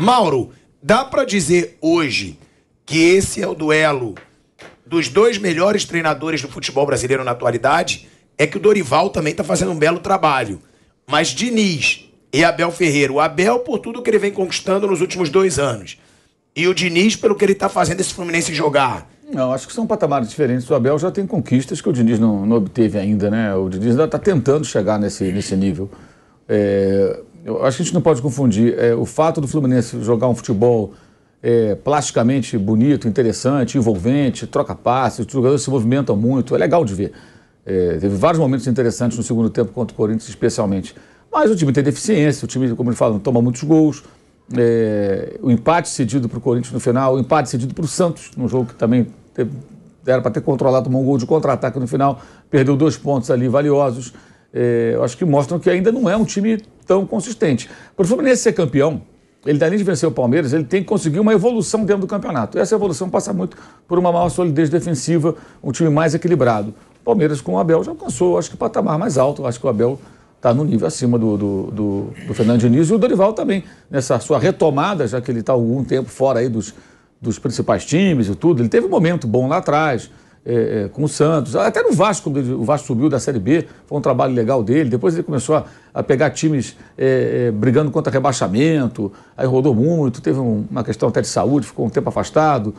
Mauro, dá para dizer hoje que esse é o duelo dos dois melhores treinadores do futebol brasileiro na atualidade? É que o Dorival também está fazendo um belo trabalho. Mas Diniz e Abel Ferreira. O Abel por tudo que ele vem conquistando nos últimos dois anos. E o Diniz pelo que ele está fazendo esse Fluminense jogar. Não, acho que são patamares diferentes. O Abel já tem conquistas que o Diniz não, não obteve ainda, né? O Diniz ainda está tentando chegar nesse, nesse nível. É, eu acho que a gente não pode confundir é, o fato do Fluminense jogar um futebol é, plasticamente bonito, interessante, envolvente, troca passes, os jogadores se movimentam muito, é legal de ver. É, teve vários momentos interessantes no segundo tempo contra o Corinthians, especialmente. Mas o time tem deficiência, o time, como ele fala, toma muitos gols. É, o empate cedido para o Corinthians no final, o empate cedido para o Santos, num jogo que também teve, era para ter controlado, tomou um gol de contra-ataque no final, perdeu dois pontos ali valiosos. É, eu acho que mostram que ainda não é um time tão consistente. Para o Fluminense ser campeão, ele além de vencer o Palmeiras, ele tem que conseguir uma evolução dentro do campeonato. Essa evolução passa muito por uma maior solidez defensiva, um time mais equilibrado. O Palmeiras com o Abel já alcançou, acho que o patamar mais alto. Acho que o Abel está no nível acima do, do, do, do, Fernando Diniz e o Dorival também, nessa sua retomada, já que ele está algum tempo fora aí dos, dos principais times e tudo. Ele teve um momento bom lá atrás, é, é, com o Santos, até no Vasco, quando o Vasco subiu da Série B, foi um trabalho legal dele. Depois ele começou a, a pegar times é, é, brigando contra rebaixamento, aí rodou muito, teve um, uma questão até de saúde, ficou um tempo afastado.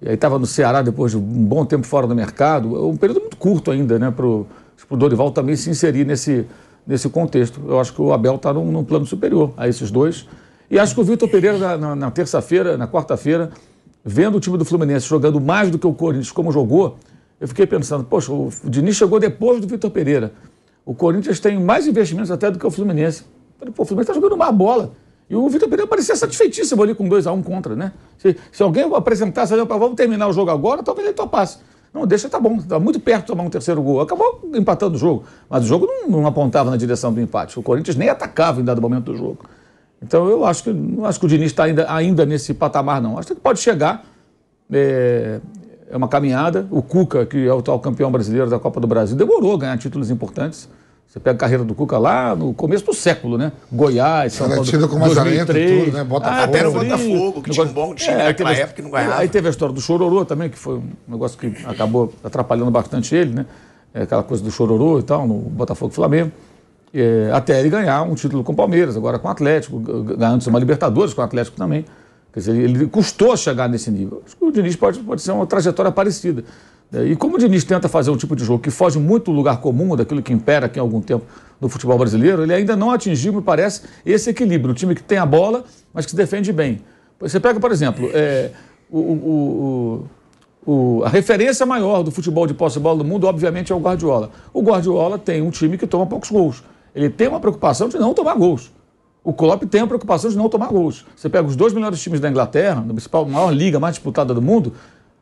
E aí estava no Ceará depois de um bom tempo fora do mercado, é um período muito curto ainda, né, para o Dorival também se inserir nesse, nesse contexto. Eu acho que o Abel está num, num, plano superior a esses dois. E acho que o Vitor Pereira, na terça-feira, na quarta-feira, quarta feira vendo o time do Fluminense jogando mais do que o Corinthians, como jogou, eu fiquei pensando, poxa, o Diniz chegou depois do Vitor Pereira. O Corinthians tem mais investimentos até do que o Fluminense. falei, pô, o Fluminense está jogando uma bola. E o Vitor Pereira parecia satisfeitíssimo ali com 2 a 1 um contra, né? Se, se alguém apresentasse, olha, vamos terminar o jogo agora, talvez ele topasse. Não, deixa, tá bom, tá muito perto de tomar um terceiro gol. Acabou empatando o jogo, mas o jogo não, não apontava na direção do empate. O Corinthians nem atacava em dado momento do jogo. Então eu acho que não acho que o Diniz está ainda, ainda nesse patamar, não. Acho que pode chegar. É, é uma caminhada. O Cuca, que é o tal campeão brasileiro da Copa do Brasil, demorou a ganhar títulos importantes. Você pega a carreira do Cuca lá no começo do século, né? Goiás, São Paulo, tido com 2003. Tudo, né? Botafogo. Ah, até o Botafogo, que tinha um bom time é, naquela época que não ganhava. Aí teve a história do Chororô também, que foi um negócio que acabou atrapalhando bastante ele, né? É, aquela coisa do Chororô e tal, no Botafogo e Flamengo é, até ele ganhar um título com o Palmeiras, agora com o Atlético, ganhando uma Libertadores com o Atlético também. Quer dizer, ele custou chegar nesse nível. Acho que o Diniz pode, pode ser uma trajetória parecida. É, e como o Diniz tenta fazer um tipo de jogo que foge muito do lugar comum, daquilo que impera aqui há algum tempo no futebol brasileiro, ele ainda não atingiu, me parece, esse equilíbrio. Um time que tem a bola, mas que se defende bem. Você pega, por exemplo, é, o, o, o, a referência maior do futebol de posse de bola do mundo, obviamente, é o Guardiola. O Guardiola tem um time que toma poucos gols. Ele tem uma preocupação de não tomar gols. O Klopp tem a preocupação de não tomar gols. Você pega os dois melhores times da Inglaterra, na principal maior liga mais disputada do mundo,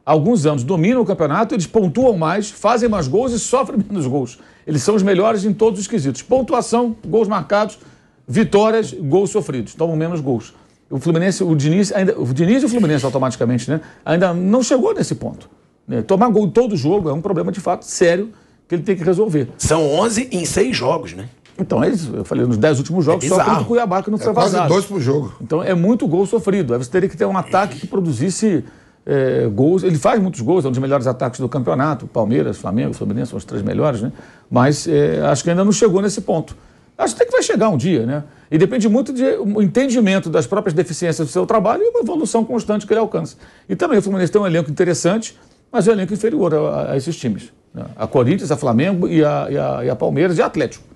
alguns anos dominam o campeonato, eles pontuam mais, fazem mais gols e sofrem menos gols. Eles são os melhores em todos os quesitos: pontuação, gols marcados, vitórias, gols sofridos, tomam menos gols. O Fluminense, o Diniz, ainda, o Diniz e o Fluminense automaticamente, né? Ainda não chegou nesse ponto. Né? Tomar gol em todo jogo é um problema de fato sério que ele tem que resolver. São 11 em seis jogos, né? Então, eles, é eu falei, nos 10 últimos jogos, é só contra o Cuiabá que não é foi é vazado. Quase dois por jogo. Então, é muito gol sofrido. Aí você teria que ter um ataque que produzisse é, gols. Ele faz muitos gols, é um dos melhores ataques do campeonato. Palmeiras, Flamengo, Fluminense são os três melhores, né? Mas é, acho que ainda não chegou nesse ponto. Acho até que vai chegar um dia, né? E depende muito do de entendimento das próprias deficiências do seu trabalho e uma evolução constante que ele alcança. E também o Fluminense tem um elenco interessante, mas é um elenco inferior a, a, a esses times. Né? A Corinthians, a Flamengo e a, e a, e a Palmeiras e a Atlético.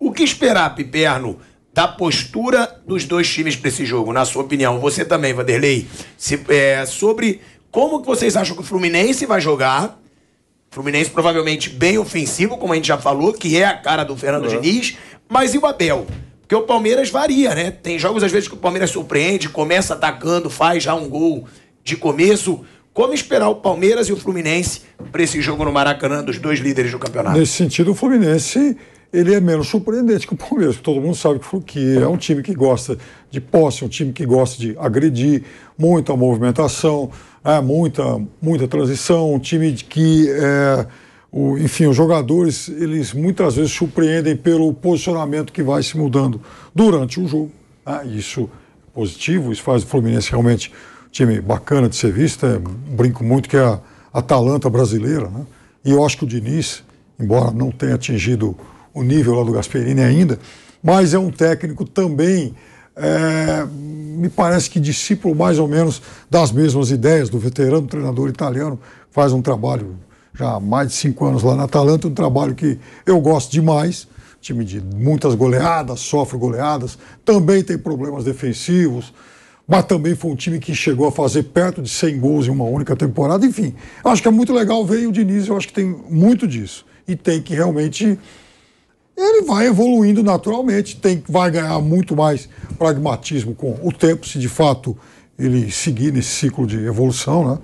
O que esperar, Piperno, da postura dos dois times para esse jogo, na sua opinião? Você também, Vanderlei, se, é, sobre como que vocês acham que o Fluminense vai jogar? Fluminense provavelmente bem ofensivo, como a gente já falou, que é a cara do Fernando uhum. Diniz, mas e o Abel? Porque o Palmeiras varia, né? Tem jogos às vezes que o Palmeiras surpreende, começa atacando, faz já um gol de começo. Como esperar o Palmeiras e o Fluminense para esse jogo no Maracanã dos dois líderes do campeonato? Nesse sentido, o Fluminense ele é menos surpreendente que o Palmeiras, que todo mundo sabe que é um time que gosta de posse, um time que gosta de agredir, muita movimentação, é, muita, muita transição, um time de que, é, o, enfim, os jogadores, eles muitas vezes surpreendem pelo posicionamento que vai se mudando durante o jogo. É, isso é positivo, isso faz o Fluminense realmente um time bacana de ser visto, é, brinco muito que é a Atalanta brasileira, né? E eu acho que o Diniz, embora não tenha atingido o nível lá do Gasperini ainda, mas é um técnico também, é, me parece que discípulo mais ou menos das mesmas ideias do veterano treinador italiano, faz um trabalho já há mais de cinco anos lá na Atalanta, um trabalho que eu gosto demais, time de muitas goleadas, sofre goleadas, também tem problemas defensivos, mas também foi um time que chegou a fazer perto de 100 gols em uma única temporada. Enfim, acho que é muito legal ver o Diniz, eu acho que tem muito disso. E tem que realmente ele vai evoluindo naturalmente, tem, vai ganhar muito mais pragmatismo com o tempo, se de fato ele seguir nesse ciclo de evolução, né?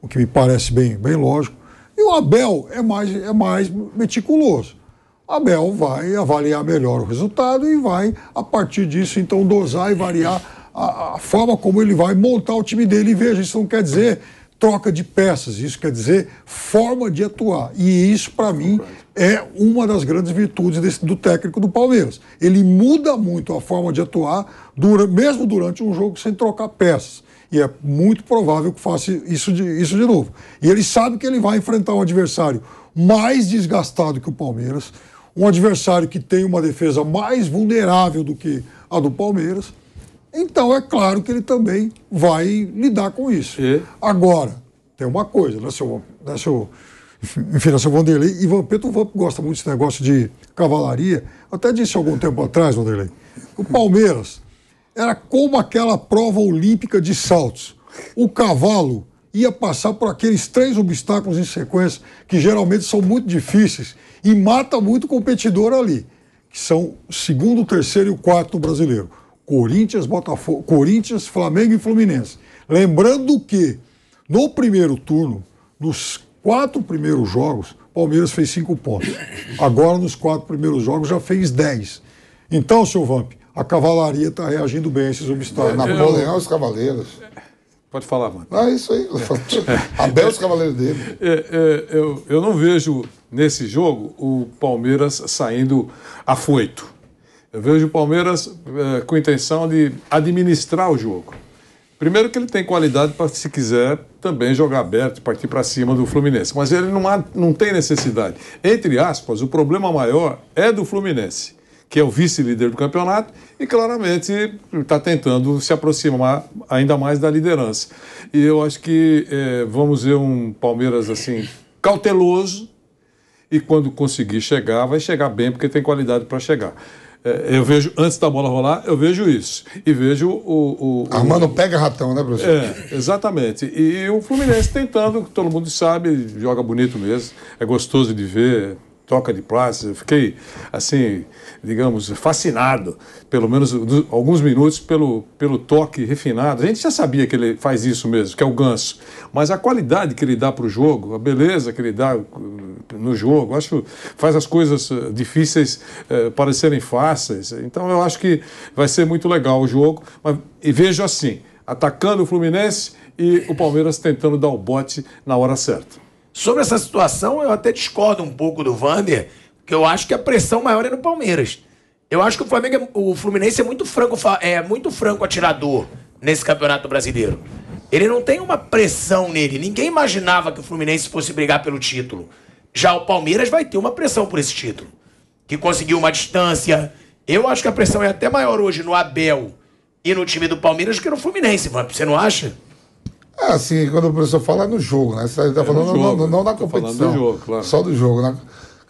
o que me parece bem, bem lógico. E o Abel é mais, é mais meticuloso. Abel vai avaliar melhor o resultado e vai, a partir disso, então, dosar e variar a, a forma como ele vai montar o time dele. E veja, isso não quer dizer troca de peças, isso quer dizer forma de atuar. E isso, para mim, é uma das grandes virtudes desse, do técnico do Palmeiras. Ele muda muito a forma de atuar, dura, mesmo durante um jogo, sem trocar peças. E é muito provável que faça isso de, isso de novo. E ele sabe que ele vai enfrentar um adversário mais desgastado que o Palmeiras, um adversário que tem uma defesa mais vulnerável do que a do Palmeiras. Então, é claro que ele também vai lidar com isso. E? Agora, tem uma coisa, né, seu, né, seu, enfim, né, seu Vanderlei e Vampeta, o Vamp gosta muito desse negócio de cavalaria. Até disse algum tempo atrás, Vanderlei, o Palmeiras era como aquela prova olímpica de saltos. O cavalo ia passar por aqueles três obstáculos em sequência, que geralmente são muito difíceis e mata muito o competidor ali, que são o segundo, o terceiro e o quarto brasileiro. Corinthians, Botafogo, Corinthians, Flamengo e Fluminense. Lembrando que no primeiro turno, nos quatro primeiros jogos, Palmeiras fez cinco pontos. Agora, nos quatro primeiros jogos, já fez dez. Então, seu Vamp, a cavalaria está reagindo bem a esses obstáculos. Napoleão, é, é os cavaleiros. Pode falar, Vamp. Ah, isso aí. Abel, é os cavaleiros dele. É, é, eu, eu não vejo nesse jogo o Palmeiras saindo afoito eu vejo o Palmeiras é, com intenção de administrar o jogo. Primeiro que ele tem qualidade para, se quiser, também jogar aberto, partir para cima do Fluminense. Mas ele não, há, não tem necessidade. Entre aspas, o problema maior é do Fluminense, que é o vice-líder do campeonato e claramente está tentando se aproximar ainda mais da liderança. E eu acho que é, vamos ver um Palmeiras assim, cauteloso, e quando conseguir chegar, vai chegar bem, porque tem qualidade para chegar. É, eu vejo, antes da bola rolar, eu vejo isso. E vejo o. o Armando o... pega ratão, né, professor? É, exatamente. E o Fluminense tentando, todo mundo sabe, joga bonito mesmo, é gostoso de ver, Toca de plástico, Eu fiquei, assim, digamos, fascinado, pelo menos alguns minutos, pelo, pelo toque refinado. A gente já sabia que ele faz isso mesmo, que é o ganso. Mas a qualidade que ele dá para o jogo, a beleza que ele dá uh, no jogo, acho faz as coisas uh, difíceis eh, parecerem fáceis. Então eu acho que vai ser muito legal o jogo. Mas, e vejo assim, atacando o Fluminense e o Palmeiras tentando dar o bote na hora certa. Sobre essa situação, eu até discordo um pouco do Vander, porque eu acho que a pressão maior é no Palmeiras. Eu acho que o Flamengo, é, o Fluminense é muito franco, é muito franco atirador nesse Campeonato Brasileiro. Ele não tem uma pressão nele. Ninguém imaginava que o Fluminense fosse brigar pelo título. Já o Palmeiras vai ter uma pressão por esse título, que conseguiu uma distância. Eu acho que a pressão é até maior hoje no Abel e no time do Palmeiras que no Fluminense, você não acha? É assim, quando o professor fala é no jogo, né? Você está é falando é jogo, não, não, não, né? na competição. Do jogo, claro. Só do jogo, né?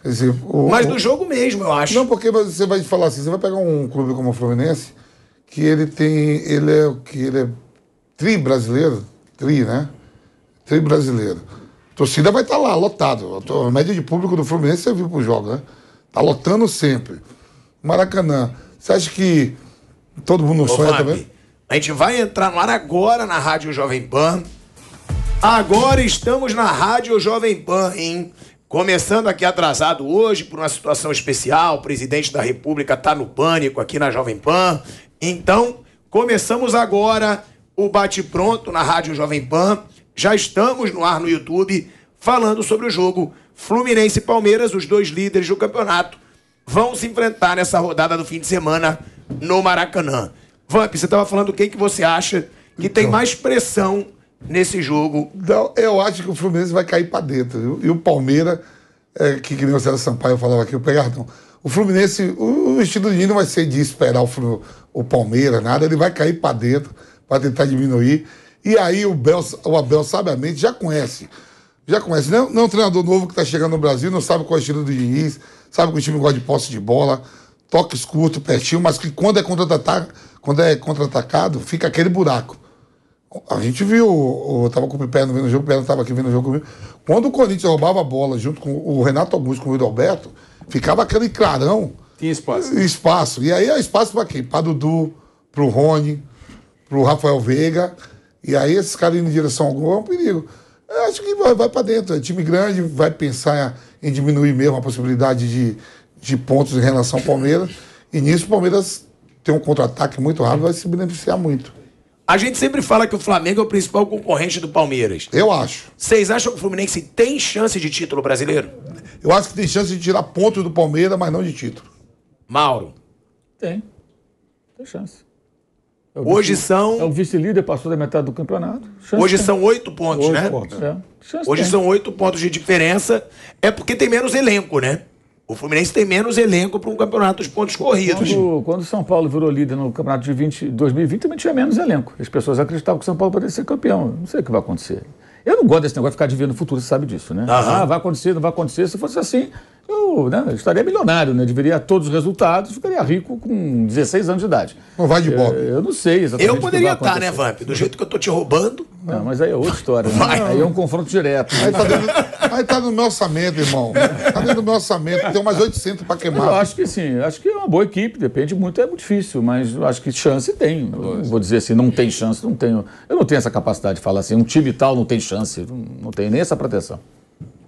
Dizer, o, mas do jogo mesmo, eu acho. Não, porque você vai falar assim, você vai pegar um clube como o Fluminense, que ele tem. ele é que ele é tri brasileiro, tri, né? Tri brasileiro. torcida vai estar tá lá, lotado. A média de público do Fluminense você viu pro jogo, né? Tá lotando sempre. Maracanã. Você acha que todo mundo não sonha também? A gente vai entrar no ar agora na Rádio Jovem Pan. Agora estamos na Rádio Jovem Pan, hein? Começando aqui atrasado hoje por uma situação especial, o presidente da República está no pânico aqui na Jovem Pan. Então, começamos agora o bate pronto na Rádio Jovem Pan. Já estamos no ar no YouTube falando sobre o jogo Fluminense e Palmeiras, os dois líderes do campeonato, vão se enfrentar nessa rodada do fim de semana no Maracanã. Vamp, você estava falando quem que você acha que então, tem mais pressão nesse jogo. Não, eu acho que o Fluminense vai cair para dentro. Viu? E o Palmeiras, é, que, que nem o Sérgio Sampaio falava aqui, o Pegardão. O Fluminense, o, o estilo de não vai ser de esperar o, o Palmeiras, nada. Ele vai cair para dentro para tentar diminuir. E aí o, Bel, o Abel, sabiamente, já conhece. Já conhece. Não, né? não é um treinador novo que está chegando no Brasil, não sabe qual é o estilo do Diniz, sabe que o time gosta de posse de bola, toques curtos, pertinho, mas que quando é contra-atacado, quando é contra-atacado, fica aquele buraco. A gente viu, eu tava com o Piperno vendo o jogo, o Piperno tava aqui vendo o jogo comigo. Quando o Corinthians roubava a bola junto com o Renato Augusto com o Alberto, ficava aquele clarão. Tinha espaço. Espaço. E aí é espaço para quem? Para Dudu, para o Rony, para o Rafael Veiga. E aí esses caras indo em direção ao gol é um perigo. Eu acho que vai, vai para dentro. É time grande, vai pensar em diminuir mesmo a possibilidade de, de pontos em relação ao Palmeiras. E nisso o Palmeiras tem um contra-ataque muito rápido, vai se beneficiar muito. A gente sempre fala que o Flamengo é o principal concorrente do Palmeiras. Eu acho. Vocês acham que o Fluminense tem chance de título brasileiro? Eu acho que tem chance de tirar pontos do Palmeiras, mas não de título. Mauro. Tem. Tem chance. É Hoje vice, são. É o vice-líder, passou da metade do campeonato. Chance Hoje tem. são oito pontos, né? Pontos, é. Hoje tem. são oito pontos de diferença. É porque tem menos elenco, né? O Fluminense tem menos elenco para um campeonato de pontos corridos. Quando o São Paulo virou líder no campeonato de 20, 2020, também tinha menos elenco. As pessoas acreditavam que o São Paulo poderia ser campeão. Não sei o que vai acontecer. Eu não gosto desse negócio de ficar adivinhando o futuro, você sabe disso, né? Ah, vai acontecer, não vai acontecer. Se fosse assim, eu, né, eu estaria milionário, né? Eu deveria todos os resultados, ficaria rico com 16 anos de idade. Não vai de bob. Eu, eu não sei exatamente. Eu poderia estar, tá, né, Vamp? Do jeito que eu tô te roubando. Não, mas aí é outra história. Né? Aí é um confronto direto. Aí tá, dentro, aí tá, no meu orçamento, irmão. Tá dentro do meu orçamento. Tem umas 800 para queimar. Eu acho que sim. Acho que é uma boa equipe. Depende muito. É muito difícil. Mas acho que chance tem. Eu vou dizer assim, não tem chance. Não tenho, eu não tenho essa capacidade de falar assim. Um time tal não tem chance. Não, não tenho nem essa proteção.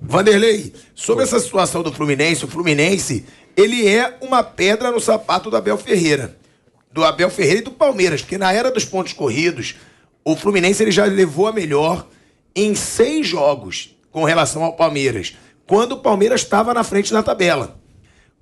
Vanderlei, sobre essa situação do Fluminense, o Fluminense, ele é uma pedra no sapato do Abel Ferreira. Do Abel Ferreira e do Palmeiras, porque na era dos pontos corridos, o Fluminense ele já levou a melhor em seis jogos com relação ao Palmeiras, quando o Palmeiras estava na frente da tabela.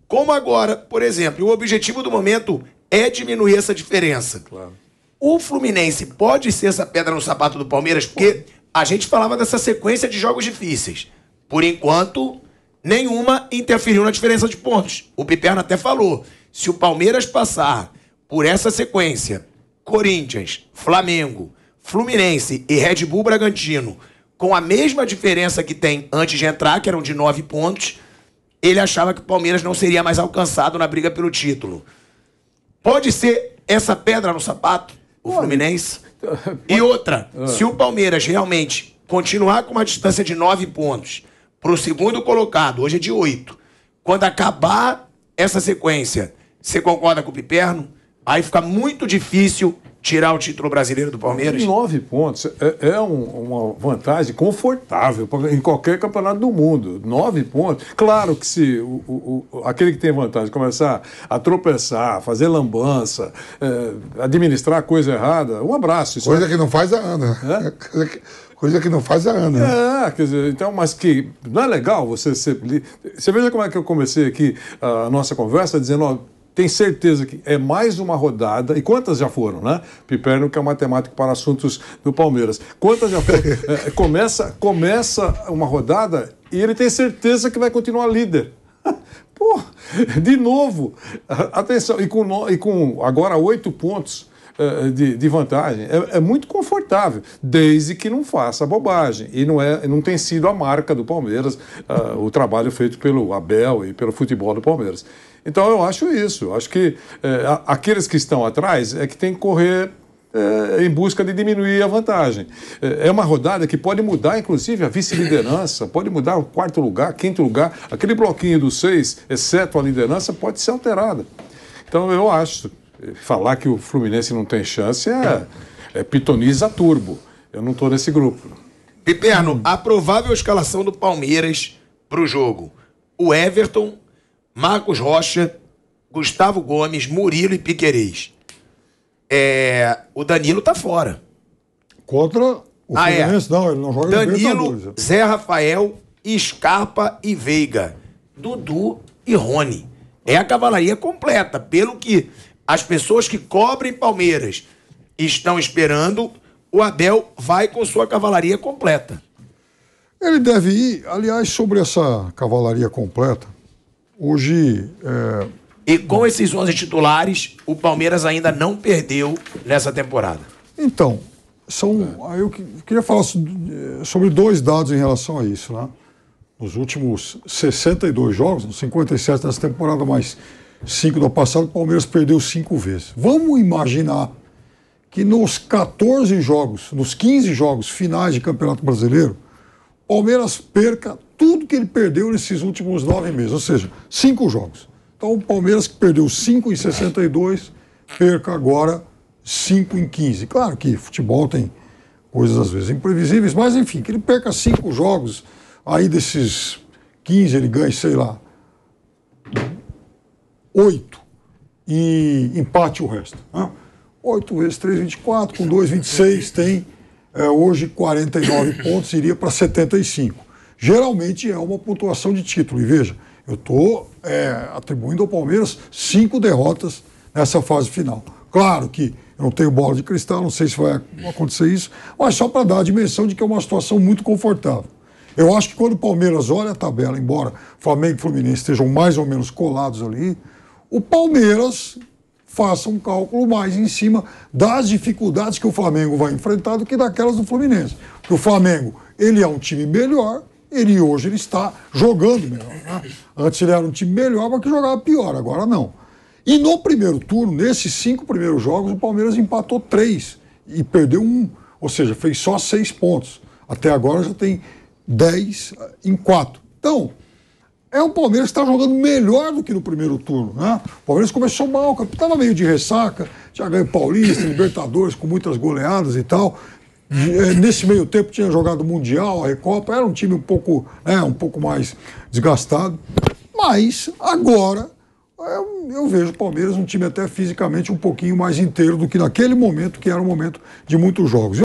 Como agora, por exemplo, o objetivo do momento é diminuir essa diferença. Claro. O Fluminense pode ser essa pedra no sapato do Palmeiras, porque a gente falava dessa sequência de jogos difíceis. Por enquanto, nenhuma interferiu na diferença de pontos. O Piperno até falou: se o Palmeiras passar por essa sequência, Corinthians, Flamengo, Fluminense e Red Bull Bragantino, com a mesma diferença que tem antes de entrar, que eram de nove pontos, ele achava que o Palmeiras não seria mais alcançado na briga pelo título. Pode ser essa pedra no sapato, o Fluminense? E outra, se o Palmeiras realmente continuar com uma distância de nove pontos para o segundo colocado, hoje é de oito. Quando acabar essa sequência, você concorda com o Piperno? Aí fica muito difícil tirar o título brasileiro do Palmeiras? Nove pontos é, é um, uma vantagem confortável em qualquer campeonato do mundo. Nove pontos. Claro que se o, o, o aquele que tem vantagem começar a tropeçar, fazer lambança, é, administrar coisa errada, um abraço. coisa é... que não faz a Ana. É? Coisa que não faz há anos. Né? É, quer dizer, então, mas que não é legal você ser. Você veja como é que eu comecei aqui a nossa conversa dizendo, ó, tem certeza que é mais uma rodada, e quantas já foram, né? Piperno, que é matemático para assuntos do Palmeiras. Quantas já foram? é, começa, começa uma rodada e ele tem certeza que vai continuar líder. Pô, de novo, atenção, e com, e com agora oito pontos, eh, de, de vantagem é, é, muito confortável, desde que não faça bobagem. E não, é, não tem sido a marca do Palmeiras uh, o trabalho feito pelo Abel e pelo futebol do Palmeiras. Então eu acho isso. Eu acho que uh, aqueles que estão atrás é que tem que correr é, em busca de diminuir a vantagem. É uma rodada que pode mudar, inclusive, a vice-liderança, pode mudar o quarto lugar, quinto lugar, aquele bloquinho dos seis, exceto a liderança, pode ser alterada. Então, eu acho falar que o Fluminense não tem chance é, é pitoniza turbo. Eu não estou nesse grupo. Piperno, a provável escalação do Palmeiras para o jogo: o Everton, Marcos Rocha, Gustavo Gomes, Murilo e Piquerez. É, o Danilo tá fora. Contra o ah, é. Fluminense, é. não, ele não joga Danilo, Zé Rafael, Scarpa e Veiga. Dudu e Rony. É a cavalaria completa, pelo que as pessoas que cobrem Palmeiras estão esperando, o Abel vai com sua cavalaria completa. Ele deve ir, aliás, sobre essa cavalaria completa, hoje. É... E com esses 11 titulares, o Palmeiras ainda não perdeu nessa temporada. Então, são. Eu queria falar eh, sobre dois dados em relação a isso, né? Nos últimos 62 jogos, 57 nessa temporada, mas 5 do passado, o Palmeiras perdeu 5 vezes. Vamos imaginar que nos 14 jogos, nos 15 jogos finais de Campeonato Brasileiro, o Palmeiras perca tudo que ele perdeu nesses últimos nove meses, ou seja, cinco jogos. Então o Palmeiras que perdeu 5 em 62, perca agora 5 em 15. Claro que futebol tem coisas às vezes imprevisíveis, mas enfim, que ele perca cinco jogos, aí desses 15 ele ganha, sei lá, 8 e empate o resto. Né? 8 vezes 3, 24, com 2, 26, tem é, hoje 49 pontos, iria para 75. Geralmente é uma pontuação de título. E veja, eu estou é, atribuindo ao Palmeiras cinco derrotas nessa fase final. Claro que eu não tenho bola de cristal, não sei se vai acontecer isso, mas só para dar a dimensão de que é uma situação muito confortável. Eu acho que quando o Palmeiras olha a tabela, embora Flamengo e Fluminense estejam mais ou menos colados ali, o Palmeiras faça um cálculo mais em cima das dificuldades que o Flamengo vai enfrentar do que daquelas do Fluminense. Porque o Flamengo, ele é um time melhor, ele hoje ele está jogando melhor. Né? Antes ele era um time melhor, mas que jogava pior, agora não. E no primeiro turno, nesses cinco primeiros jogos, o Palmeiras empatou três e perdeu um. Ou seja, fez só seis pontos. Até agora já tem dez em quatro. Então, é o Palmeiras que está jogando melhor do que no primeiro turno, né? O Palmeiras começou mal, estava meio de ressaca, tinha ganho Paulista, Libertadores, com muitas goleadas e tal. E, é, nesse meio tempo tinha jogado Mundial, a Recopa, era um time um pouco, né, um pouco mais desgastado. Mas agora eu, eu, vejo o Palmeiras um time até fisicamente um pouquinho mais inteiro do que naquele momento, que era um momento de muitos jogos.